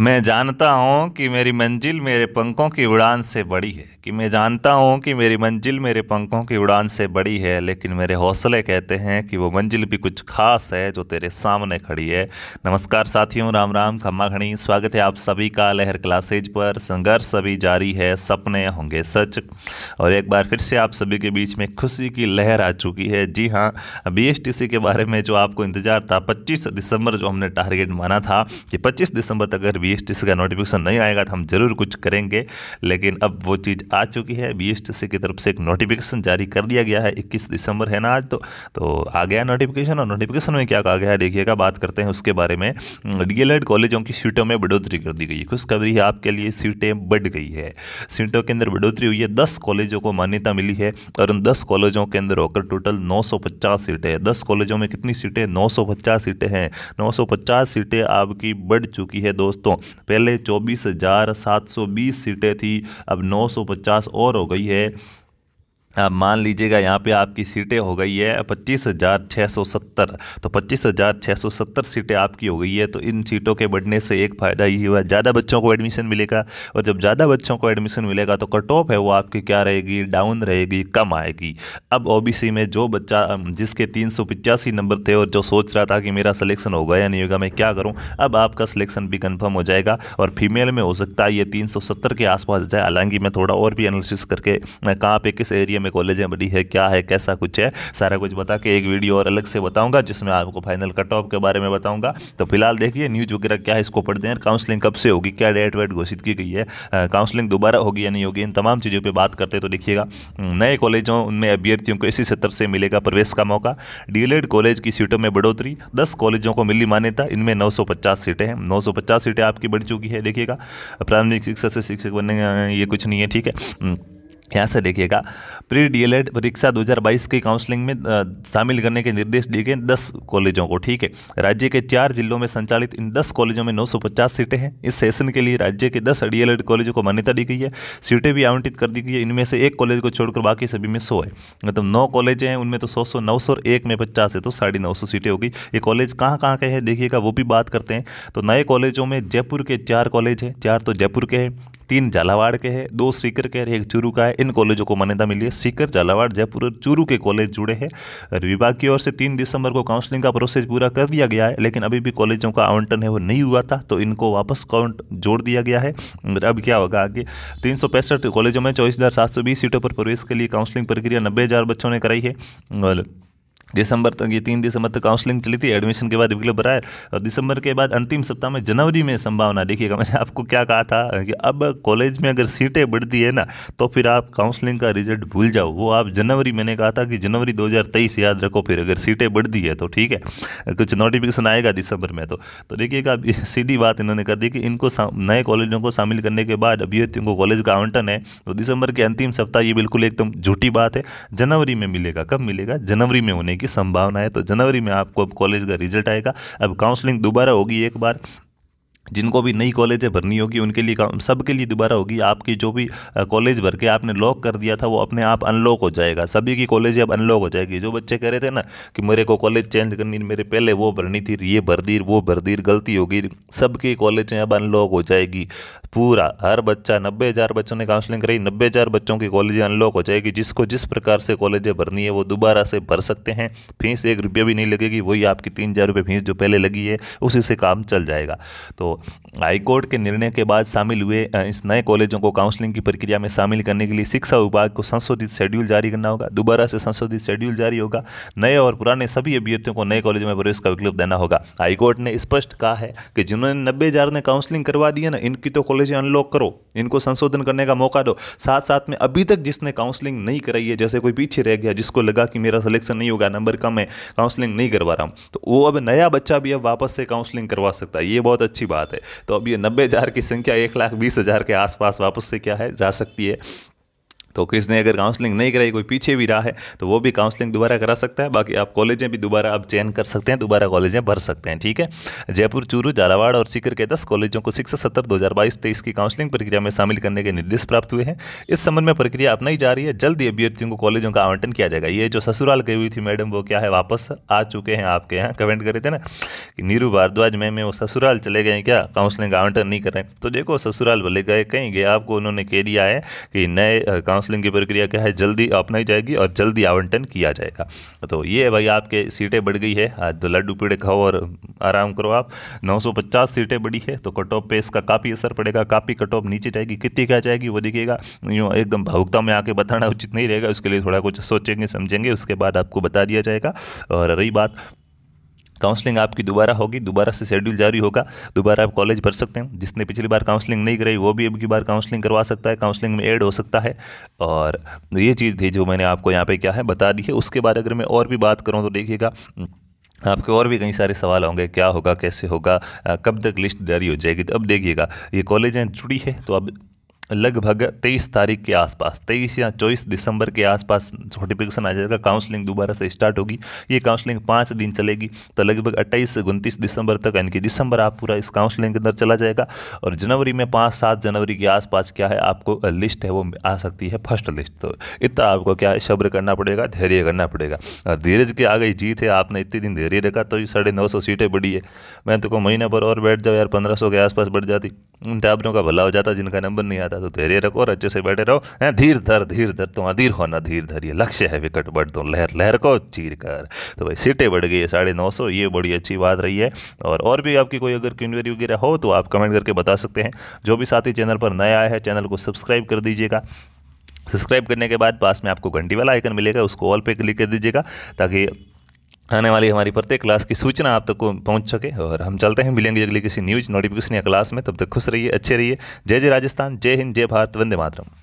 मैं जानता हूँ कि मेरी मंजिल मेरे पंखों की उड़ान से बड़ी है कि मैं जानता हूँ कि मेरी मंजिल मेरे पंखों की उड़ान से बड़ी है लेकिन मेरे हौसले कहते हैं कि वो मंजिल भी कुछ खास है जो तेरे सामने खड़ी है नमस्कार साथियों राम राम खम्मा खड़ी स्वागत है आप सभी का लहर क्लासेज पर संघर्ष अभी जारी है सपने होंगे सच और एक बार फिर से आप सभी के बीच में खुशी की लहर आ चुकी है जी हाँ बी के बारे में जो आपको इंतज़ार था पच्चीस दिसंबर जो हमने टारगेट माना था कि पच्चीस दिसंबर तक अगर बी का नोटिफिकेशन नहीं आएगा तो हम ज़रूर कुछ करेंगे लेकिन अब वो चीज़ आ चुकी है बी की तरफ से एक नोटिफिकेशन जारी कर दिया गया है इक्कीस दिसंबर है ना आज तो तो आ गया नोटिफिकेशन और नोटिफिकेशन में क्या कहा गया है देखिएगा बात करते हैं उसके बारे में डीएलएड कॉलेजों की सीटों में बढ़ोतरी कर दी गई खुशखबरी है आपके लिए सीटें बढ़ गई है सीटों के अंदर बढ़ोतरी हुई है दस कॉलेजों को मान्यता मिली है और उन दस कॉलेजों के अंदर होकर टोटल नौ सीटें दस कॉलेजों में कितनी सीटें नौ सीटें हैं नौ सीटें आपकी बढ़ चुकी है दोस्तों दोस्तों पहले चौबीस हज़ार सात सौ बीस सीटें थी अब नौ सौ पचास और हो गई है आप मान लीजिएगा यहाँ पे आपकी सीटें हो गई है पच्चीस हज़ार छः सौ सत्तर तो पच्चीस हज़ार छः सौ सत्तर सीटें आपकी हो गई है तो इन सीटों के बढ़ने से एक फ़ायदा ये हुआ ज़्यादा बच्चों को एडमिशन मिलेगा और जब ज़्यादा बच्चों को एडमिशन मिलेगा तो कट ऑफ है वो आपकी क्या रहेगी डाउन रहेगी कम आएगी अब ओ में जो बच्चा जिसके तीन नंबर थे और जो सोच रहा था कि मेरा सलेक्शन होगा या नहीं होगा मैं क्या करूँ अब आपका सलेक्शन भी कन्फर्म हो जाएगा और फीमेल में हो सकता है ये तीन के आसपास जाए हालांकि मैं थोड़ा और भी एनालिसिस करके कहाँ पर किस एरिया में बड़ी है क्या है कैसा कुछ है सारा कुछ बता के एक वीडियो और अलग से बताऊंगा जिसमें आपको फाइनल कट ऑफ के बारे में बताऊंगा तो फिलहाल देखिए न्यूज़ वगैरह क्या है इसको पढ़ते हैं काउंसलिंग कब से होगी क्या डेट वेट घोषित की गई है काउंसलिंग दोबारा होगी या नहीं होगी इन तमाम चीज़ों पर बात करते तो देखिएगा नए कॉलेजों उनमें अभ्यर्थियों को इसी सत्र से मिलेगा प्रवेश का मौका डीएलएड कॉलेज की सीटों में बढ़ोतरी दस कॉलेजों को मिली मान्यता इनमें नौ सीटें हैं नौ सीटें आपकी बढ़ चुकी है देखिएगा प्रारंभिक शिक्षक से शिक्षक बनने ये कुछ नहीं है ठीक है यहाँ से देखिएगा प्री डीएलएड परीक्षा 2022 की काउंसलिंग में शामिल करने के निर्देश दिए गए दस कॉलेजों को ठीक है राज्य के चार जिलों में संचालित इन दस कॉलेजों में 950 सीटें हैं इस सेशन के लिए राज्य के दस डीएलएड कॉलेजों को मान्यता दी गई है सीटें भी आवंटित कर दी गई है इनमें से एक कॉलेज को छोड़कर बाकी सभी में सौ है मतलब तो नौ कॉलेज हैं उनमें तो सौ सौ नौ सौ एक में पचास है तो साढ़े नौ सौ सीटें होगी ये कॉलेज कहाँ कहाँ के हैं देखिएगा वो भी बात करते हैं तो नए कॉलेजों में जयपुर के चार कॉलेज हैं चार तो जयपुर के हैं तीन झालावाड़ के हैं दो सीकर के एक चूरू का है इन कॉलेजों को मान्यता मिली है सीकर झालावाड़ जयपुर और चूरू के कॉलेज जुड़े हैं विभाग की ओर से तीन दिसंबर को काउंसलिंग का प्रोसेस पूरा कर दिया गया है लेकिन अभी भी कॉलेजों का आवंटन है वो नहीं हुआ था तो इनको वापस काउंट जोड़ दिया गया है अब क्या होगा आगे तीन कॉलेजों में चौबीस सीटों पर प्रवेश के लिए काउंसलिंग प्रक्रिया नब्बे बच्चों ने कराई है और दिसंबर तक ये तीन दिसंबर तक काउंसलिंग चली थी एडमिशन के बाद विकल्प बनाए और दिसंबर के बाद अंतिम सप्ताह में जनवरी में संभावना देखिएगा मैंने आपको क्या कहा था कि अब कॉलेज में अगर सीटें बढ़ती है ना तो फिर आप काउंसलिंग का रिजल्ट भूल जाओ वो आप जनवरी मैंने कहा था कि जनवरी दो याद रखो फिर अगर सीटें बढ़ती है तो ठीक है कुछ नोटिफिकेशन आएगा दिसंबर में तो तो देखिएगा सीधी बात इन्होंने कर दी कि इनको नए कॉलेजों को शामिल करने के बाद अभ्यर्थियों को कॉलेज का आवंटन है तो दिसंबर के अंतिम सप्ताह ये बिल्कुल एकदम झूठी बात है जनवरी में मिलेगा कब मिलेगा जनवरी में होने की संभावना है तो जनवरी में आपको अब कॉलेज का रिजल्ट आएगा अब काउंसलिंग दोबारा होगी एक बार जिनको भी नई कॉलेजें भरनी होगी उनके लिए सब के लिए दोबारा होगी आपकी जो भी कॉलेज भर के आपने लॉक कर दिया था वो अपने आप अनलॉक हो जाएगा सभी की कॉलेज अब अनलॉक हो जाएगी जो बच्चे कह रहे थे ना कि मेरे को कॉलेज चेंज करनी मेरे पहले वो भरनी थी ये भर दी वो भर दी गलती होगी सबकी कॉलेजें अब अनलॉक हो जाएगी पूरा हर बच्चा नब्बे हज़ार बच्चों ने काउंसलिंग कराई नब्बे हज़ार बच्चों की कॉलेजें अनलॉक हो जाएगी जिसको जिस प्रकार से कॉलेजें भरनी है वो दोबारा से भर सकते हैं फीस एक रुपया भी नहीं लगेगी वही आपकी तीन हज़ार रुपये फीस जो पहले लगी है उसी से काम चल जाएगा तो हाईकोर्ट के निर्णय के बाद शामिल हुए इस नए कॉलेजों को काउंसलिंग की प्रक्रिया में शामिल करने के लिए शिक्षा विभाग को संशोधित शेड्यूल जारी करना होगा दोबारा से संशोधित शेड्यूल जारी होगा नए और पुराने सभी अभ्यर्थियों को नए कॉलेज में प्रवेश का विकल्प देना होगा हाईकोर्ट ने स्पष्ट कहा है कि जिन्होंने नब्बे हज़ार ने काउंसलिंग करवा दी है ना इनकी तो कॉलेज अनलॉक करो इनको संशोधन करने का मौका दो साथ साथ में अभी तक जिसने काउंसलिंग नहीं कराई है जैसे कोई पीछे रह गया जिसको लगा कि मेरा सिलेक्शन नहीं होगा नंबर कम है काउंसलिंग नहीं करवा रहा हूँ तो वो अब नया बच्चा भी अब वापस से काउंसलिंग करवा सकता है ये बहुत अच्छी बात बात है तो अब ये नब्बे हज़ार की संख्या एक लाख बीस हज़ार के आसपास वापस से क्या है जा सकती है तो किसने अगर काउंसलिंग नहीं कराई कोई पीछे भी रहा है तो वो भी काउंसलिंग दोबारा करा सकता है बाकी आप कॉलेजें भी दोबारा आप चयन कर सकते हैं दोबारा कॉलेजें भर सकते हैं ठीक है जयपुर चूरू झालावाड़ और सीकर के दस कॉलेजों को शिक्षा सत्र दो हज़ार बाईस तेईस की काउंसलिंग प्रक्रिया में शामिल करने के निर्देश प्राप्त हुए हैं इस संबंध में प्रक्रिया अपनाई जा रही है जल्द ही अभ्यर्थियों को कॉलेजों का आवंटन किया जाएगा ये जो ससुराल गई हुई थी मैडम वो क्या है वापस आ चुके हैं आपके यहाँ कमेंट करे थे ना कि नीरू भारद्वाज मैम वो ससुराल चले गए क्या काउंसलिंग आवंटन नहीं कर रहे तो देखो ससुराल भले गए कहीं गए आपको उन्होंने कह दिया है कि नए काउंस काउंसलिंग की प्रक्रिया क्या है जल्दी अपनाई जाएगी और जल्दी आवंटन किया जाएगा तो ये भाई आपके सीटें बढ़ गई है आज तो लड्डू पीड़े खाओ और आराम करो आप 950 सीटें बढ़ी है तो कट ऑफ पे इसका काफ़ी असर पड़ेगा काफ़ी कट ऑफ नीचे जाएगी कितनी क्या जाएगी वो दिखेगा यूँ एकदम भावुकता में आके बताना उचित नहीं रहेगा उसके लिए थोड़ा कुछ सोचेंगे समझेंगे उसके बाद आपको बता दिया जाएगा और रही बात काउंसलिंग आपकी दोबारा होगी दोबारा से शेड्यूल जारी होगा दोबारा आप कॉलेज भर सकते हैं जिसने पिछली बार काउंसलिंग नहीं कराई वो भी अब की बार काउंसलिंग करवा सकता है काउंसलिंग में एड हो सकता है और ये चीज़ थी जो मैंने आपको यहाँ पे क्या है बता दी है उसके बाद अगर मैं और भी बात करूँ तो देखिएगा आपके और भी कई सारे सवाल होंगे क्या होगा कैसे होगा कब तक लिस्ट जारी हो जाएगी तो अब देखिएगा ये कॉलेजें जुड़ी है तो अब लगभग 23 तारीख के आसपास 23 या 24 दिसंबर के आसपास नोटिफिकेशन आ जाएगा काउंसलिंग दोबारा से स्टार्ट होगी ये काउंसलिंग पाँच दिन चलेगी तो लगभग 28 से उनतीस दिसंबर तक यानी कि दिसंबर आप पूरा इस काउंसलिंग के अंदर चला जाएगा और जनवरी में पाँच सात जनवरी के आसपास क्या है आपको लिस्ट है वो आ सकती है फर्स्ट लिस्ट तो इतना आपको क्या है शब्र करना पड़ेगा धैर्य करना पड़ेगा और धीरज के गई जीत है आपने इतने दिन धैर्य रखा तो साढ़े नौ सौ सीटें बढ़ी है मैं तो कहूँ महीने पर और बैठ जाओ यार पंद्रह सौ के आसपास बढ़ जाती उन टाबरों का भला हो जाता जिनका नंबर नहीं आता तो धैर्य रखो और अच्छे से बैठे रहो हैं धीर धर धीर धर तो अधीर होना धीर धर ये लक्ष्य है विकट बढ़ दो लहर लहर को चीर कर तो भाई सीटें बढ़ गई है साढ़े नौ सौ ये बड़ी अच्छी बात रही है और और भी आपकी कोई अगर क्यूनवेरी वगैरह हो तो आप कमेंट करके बता सकते हैं जो भी साथी चैनल पर नया आया है चैनल को सब्सक्राइब कर दीजिएगा सब्सक्राइब करने के बाद पास में आपको घंटी वाला आइकन मिलेगा उसको ऑल पे क्लिक कर दीजिएगा ताकि आने वाली हमारी प्रत्येक क्लास की सूचना आप तक को पहुंच सके और हम चलते हैं मिलेंगे अगली किसी न्यूज़ नोटिफिकेशन या क्लास में तब तक खुश रहिए अच्छे रहिए जय जय राजस्थान जय हिंद जय भारत वंदे मातरम